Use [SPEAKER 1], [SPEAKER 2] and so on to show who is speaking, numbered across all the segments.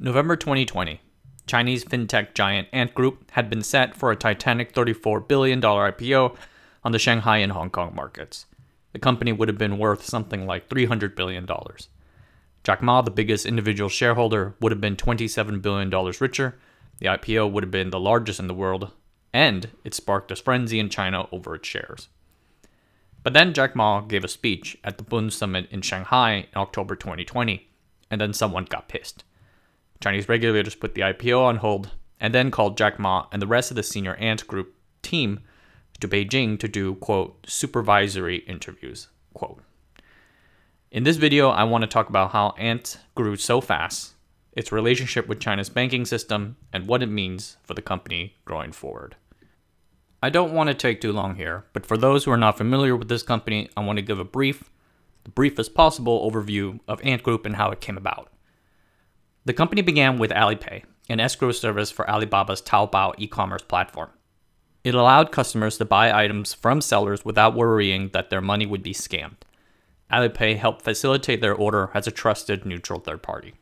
[SPEAKER 1] November 2020, Chinese fintech giant Ant Group had been set for a titanic $34 billion IPO on the Shanghai and Hong Kong markets. The company would have been worth something like $300 billion. Jack Ma, the biggest individual shareholder, would have been $27 billion richer. The IPO would have been the largest in the world, and it sparked a frenzy in China over its shares. But then Jack Ma gave a speech at the Bund Summit in Shanghai in October 2020, and then someone got pissed. Chinese regulators put the IPO on hold and then called Jack Ma and the rest of the senior Ant Group team to Beijing to do, quote, supervisory interviews, quote. In this video, I want to talk about how Ant grew so fast, its relationship with China's banking system, and what it means for the company going forward. I don't want to take too long here, but for those who are not familiar with this company, I want to give a brief, the briefest possible overview of Ant Group and how it came about. The company began with Alipay, an escrow service for Alibaba's Taobao e commerce platform. It allowed customers to buy items from sellers without worrying that their money would be scammed. Alipay helped facilitate their order as a trusted neutral third party.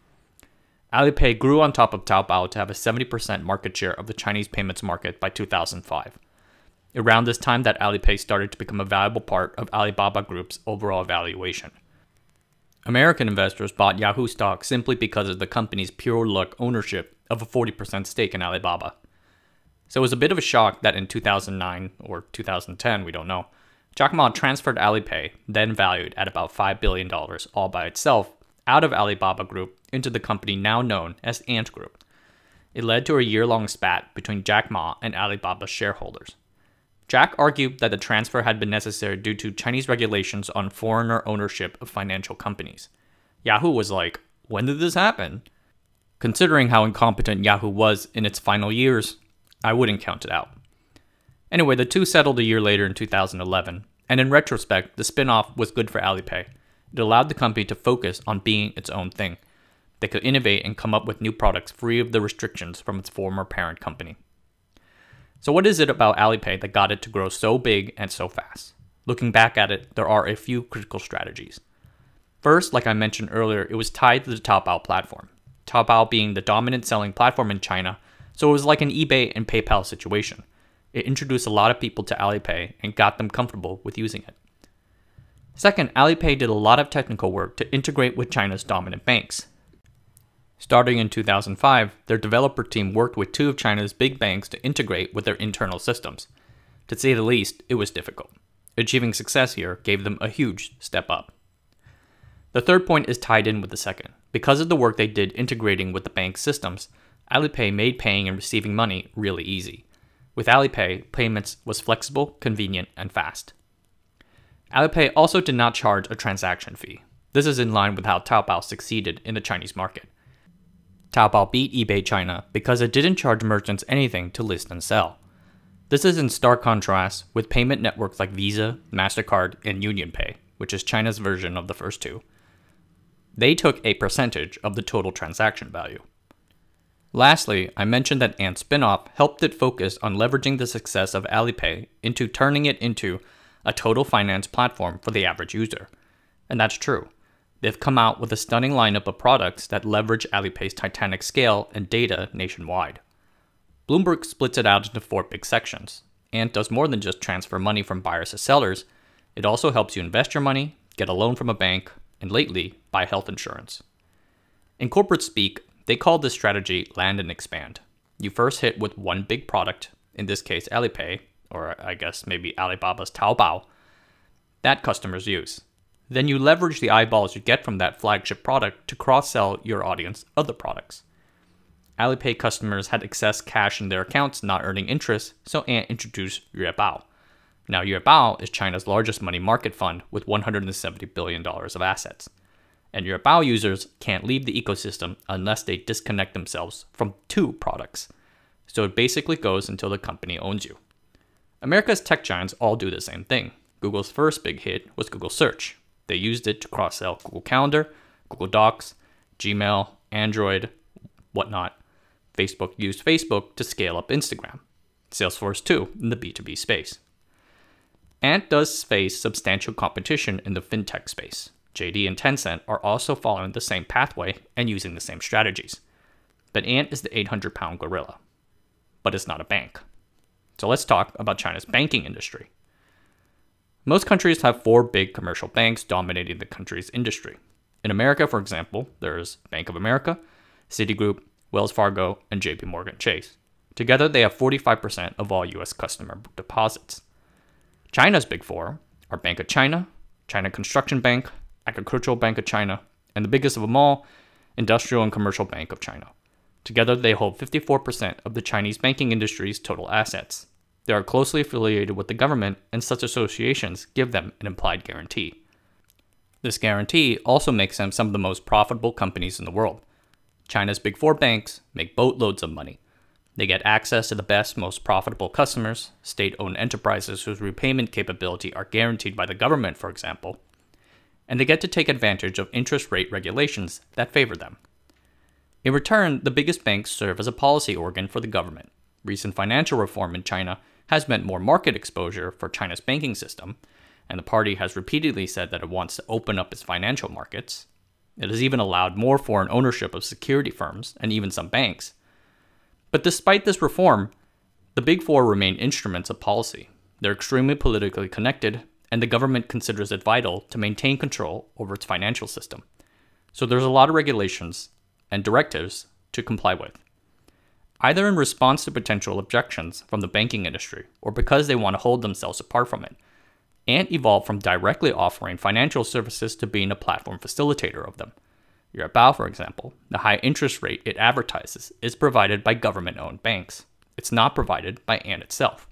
[SPEAKER 1] Alipay grew on top of Taobao to have a 70% market share of the Chinese payments market by 2005. Around this time that Alipay started to become a valuable part of Alibaba Group's overall valuation. American investors bought Yahoo stock simply because of the company's pure luck ownership of a 40% stake in Alibaba. So it was a bit of a shock that in 2009 or 2010, we don't know, Jack Ma transferred Alipay, then valued at about $5 billion all by itself, out of Alibaba Group into the company now known as Ant Group. It led to a year long spat between Jack Ma and Alibaba's shareholders. Jack argued that the transfer had been necessary due to Chinese regulations on foreigner ownership of financial companies. Yahoo was like, when did this happen? Considering how incompetent Yahoo was in its final years, I wouldn't count it out. Anyway, the two settled a year later in 2011, and in retrospect, the spinoff was good for Alipay. It allowed the company to focus on being its own thing. They could innovate and come up with new products free of the restrictions from its former parent company. So, what is it about Alipay that got it to grow so big and so fast? Looking back at it, there are a few critical strategies. First, like I mentioned earlier, it was tied to the Taobao platform, Taobao being the dominant selling platform in China, so it was like an eBay and PayPal situation. It introduced a lot of people to Alipay and got them comfortable with using it. Second, Alipay did a lot of technical work to integrate with China's dominant banks, Starting in 2005, their developer team worked with two of China's big banks to integrate with their internal systems. To say the least, it was difficult. Achieving success here gave them a huge step up. The third point is tied in with the second. Because of the work they did integrating with the bank's systems, Alipay made paying and receiving money really easy. With Alipay, payments was flexible, convenient, and fast. Alipay also did not charge a transaction fee. This is in line with how Taobao succeeded in the Chinese market. Taobao beat eBay China because it didn't charge merchants anything to list and sell. This is in stark contrast with payment networks like Visa, MasterCard, and UnionPay, which is China's version of the first two. They took a percentage of the total transaction value. Lastly, I mentioned that Ant's spinoff helped it focus on leveraging the success of Alipay into turning it into a total finance platform for the average user. And that's true. They've come out with a stunning lineup of products that leverage Alipay's titanic scale and data nationwide. Bloomberg splits it out into four big sections and does more than just transfer money from buyers to sellers. It also helps you invest your money, get a loan from a bank, and lately, buy health insurance. In corporate speak, they call this strategy land and expand. You first hit with one big product, in this case Alipay, or I guess maybe Alibaba's Taobao, that customers use. Then you leverage the eyeballs you get from that flagship product to cross sell your audience other products. Alipay customers had excess cash in their accounts not earning interest, so Ant introduced Yuebao. Now, Yuebao is China's largest money market fund with $170 billion of assets. And Yuebao users can't leave the ecosystem unless they disconnect themselves from two products. So it basically goes until the company owns you. America's tech giants all do the same thing. Google's first big hit was Google Search, they used it to cross sell Google Calendar, Google Docs, Gmail, Android, whatnot. Facebook used Facebook to scale up Instagram. Salesforce, too, in the B2B space. Ant does face substantial competition in the fintech space. JD and Tencent are also following the same pathway and using the same strategies. But Ant is the 800 pound gorilla. But it's not a bank. So let's talk about China's banking industry. Most countries have four big commercial banks dominating the country's industry. In America, for example, there's Bank of America, Citigroup, Wells Fargo, and J.P. Morgan Chase. Together, they have 45% of all US customer deposits. China's big four are Bank of China, China Construction Bank, Agricultural Bank of China, and the biggest of them all, Industrial and Commercial Bank of China. Together, they hold 54% of the Chinese banking industry's total assets. They are closely affiliated with the government, and such associations give them an implied guarantee. This guarantee also makes them some of the most profitable companies in the world. China's big four banks make boatloads of money. They get access to the best, most profitable customers, state owned enterprises whose repayment capability are guaranteed by the government, for example, and they get to take advantage of interest rate regulations that favor them. In return, the biggest banks serve as a policy organ for the government. Recent financial reform in China has meant more market exposure for China's banking system, and the party has repeatedly said that it wants to open up its financial markets. It has even allowed more foreign ownership of security firms and even some banks. But despite this reform, the Big Four remain instruments of policy. They're extremely politically connected, and the government considers it vital to maintain control over its financial system. So there's a lot of regulations and directives to comply with either in response to potential objections from the banking industry or because they want to hold themselves apart from it, and evolve from directly offering financial services to being a platform facilitator of them. Your Bao, for example, the high interest rate it advertises is provided by government owned banks. It's not provided by Ant itself.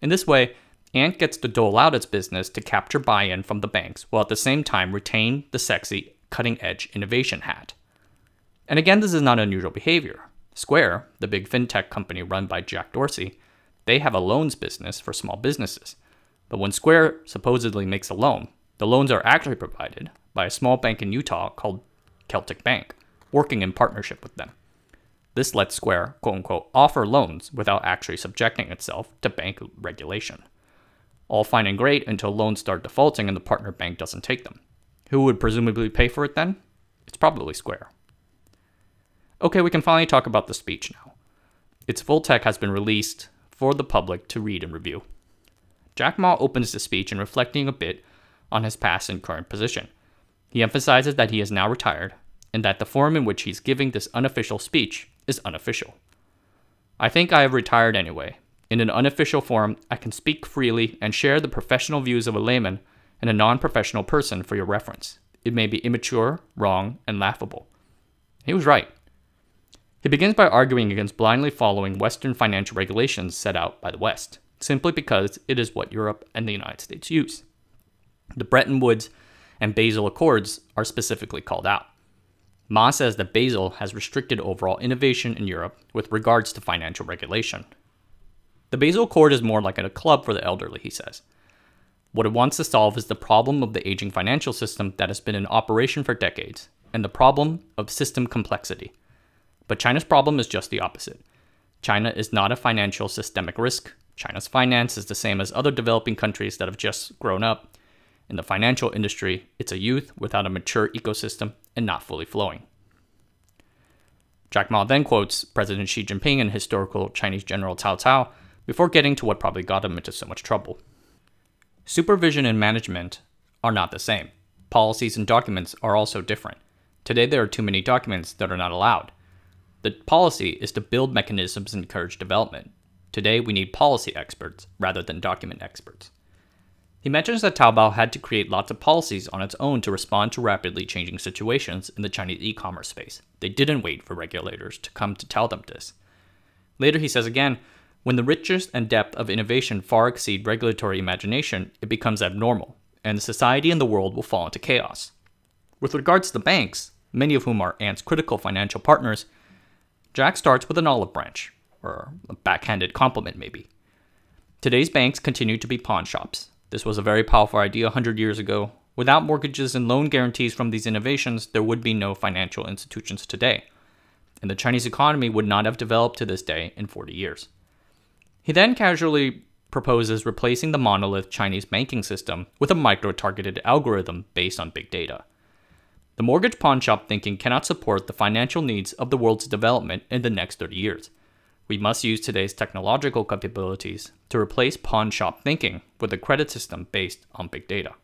[SPEAKER 1] In this way, Ant gets to dole out its business to capture buy in from the banks while at the same time retain the sexy, cutting edge innovation hat. And again, this is not unusual behavior. Square, the big fintech company run by Jack Dorsey, they have a loans business for small businesses. But when Square supposedly makes a loan, the loans are actually provided by a small bank in Utah called Celtic Bank, working in partnership with them. This lets Square, quote unquote, offer loans without actually subjecting itself to bank regulation. All fine and great until loans start defaulting and the partner bank doesn't take them. Who would presumably pay for it then? It's probably Square. Okay, we can finally talk about the speech now. Its full text has been released for the public to read and review. Jack Ma opens the speech in reflecting a bit on his past and current position. He emphasizes that he is now retired and that the form in which he's giving this unofficial speech is unofficial. I think I have retired anyway. In an unofficial form, I can speak freely and share the professional views of a layman and a non professional person for your reference. It may be immature, wrong, and laughable. He was right. He begins by arguing against blindly following Western financial regulations set out by the West, simply because it is what Europe and the United States use. The Bretton Woods and Basel Accords are specifically called out. Ma says that Basel has restricted overall innovation in Europe with regards to financial regulation. The Basel Accord is more like a club for the elderly, he says. What it wants to solve is the problem of the aging financial system that has been in operation for decades, and the problem of system complexity. But China's problem is just the opposite. China is not a financial systemic risk. China's finance is the same as other developing countries that have just grown up. In the financial industry, it's a youth without a mature ecosystem and not fully flowing. Jack Ma then quotes President Xi Jinping and historical Chinese general Cao Cao before getting to what probably got him into so much trouble. Supervision and management are not the same. Policies and documents are also different. Today, there are too many documents that are not allowed. The policy is to build mechanisms and encourage development. Today, we need policy experts rather than document experts. He mentions that Taobao had to create lots of policies on its own to respond to rapidly changing situations in the Chinese e commerce space. They didn't wait for regulators to come to tell them this. Later, he says again when the richness and depth of innovation far exceed regulatory imagination, it becomes abnormal, and society and the world will fall into chaos. With regards to the banks, many of whom are Ant's critical financial partners, Jack starts with an olive branch, or a backhanded compliment, maybe. Today's banks continue to be pawn shops. This was a very powerful idea 100 years ago. Without mortgages and loan guarantees from these innovations, there would be no financial institutions today, and the Chinese economy would not have developed to this day in 40 years. He then casually proposes replacing the monolith Chinese banking system with a micro targeted algorithm based on big data. The mortgage pawnshop thinking cannot support the financial needs of the world's development in the next 30 years. We must use today's technological capabilities to replace pawnshop thinking with a credit system based on big data.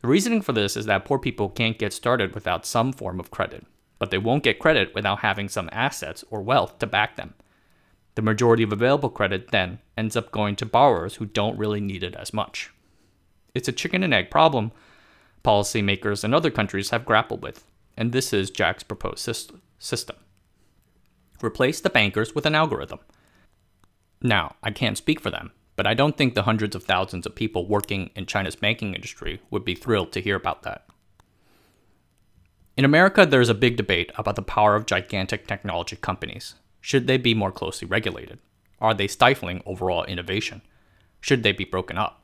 [SPEAKER 1] The reasoning for this is that poor people can't get started without some form of credit, but they won't get credit without having some assets or wealth to back them. The majority of available credit then ends up going to borrowers who don't really need it as much. It's a chicken and egg problem policymakers in other countries have grappled with, and this is Jack's proposed system. Replace the bankers with an algorithm. Now, I can't speak for them, but I don't think the hundreds of thousands of people working in China's banking industry would be thrilled to hear about that. In America, there is a big debate about the power of gigantic technology companies. Should they be more closely regulated? Are they stifling overall innovation? Should they be broken up?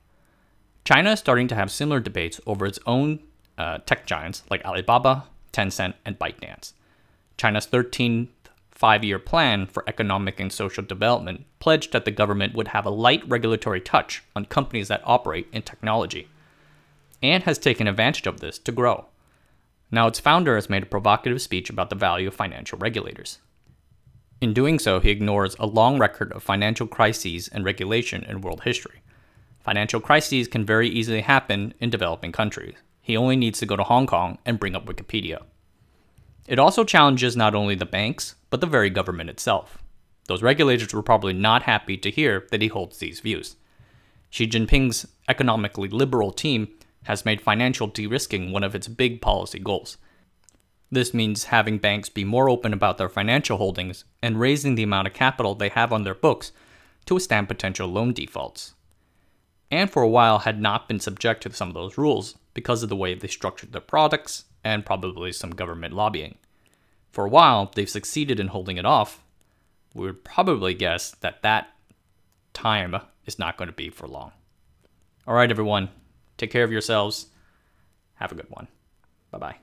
[SPEAKER 1] China is starting to have similar debates over its own uh, tech giants like Alibaba, Tencent, and ByteDance. China's 13th five year plan for economic and social development pledged that the government would have a light regulatory touch on companies that operate in technology, and has taken advantage of this to grow. Now, its founder has made a provocative speech about the value of financial regulators. In doing so, he ignores a long record of financial crises and regulation in world history. Financial crises can very easily happen in developing countries. He only needs to go to Hong Kong and bring up Wikipedia. It also challenges not only the banks, but the very government itself. Those regulators were probably not happy to hear that he holds these views. Xi Jinping's economically liberal team has made financial de risking one of its big policy goals. This means having banks be more open about their financial holdings and raising the amount of capital they have on their books to withstand potential loan defaults and for a while had not been subject to some of those rules because of the way they structured their products and probably some government lobbying. For a while, they've succeeded in holding it off. We would probably guess that that time is not going to be for long. All right, everyone, take care of yourselves. Have a good one. Bye bye.